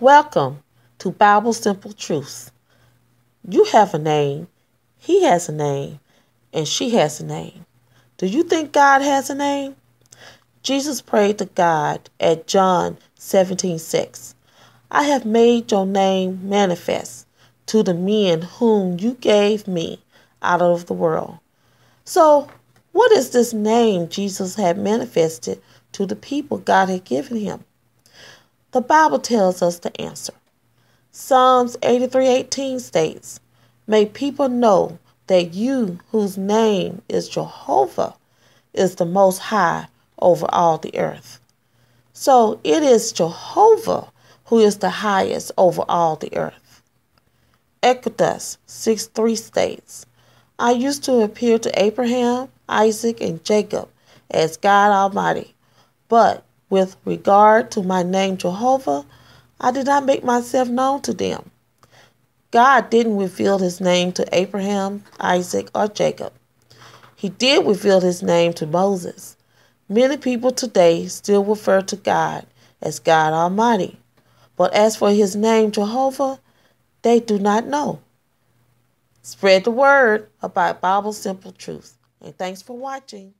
Welcome to Bible Simple Truths. You have a name, he has a name, and she has a name. Do you think God has a name? Jesus prayed to God at John 17 6. I have made your name manifest to the men whom you gave me out of the world. So, what is this name Jesus had manifested to the people God had given him? The Bible tells us the answer. Psalms 83:18 states, "May people know that you whose name is Jehovah is the most high over all the earth." So, it is Jehovah who is the highest over all the earth. Exodus 6:3 states, "I used to appear to Abraham, Isaac, and Jacob as God Almighty, but with regard to my name Jehovah, I did not make myself known to them. God didn't reveal his name to Abraham, Isaac, or Jacob. He did reveal his name to Moses. Many people today still refer to God as God Almighty. But as for his name Jehovah, they do not know. Spread the word about Bible Simple Truth. And thanks for watching.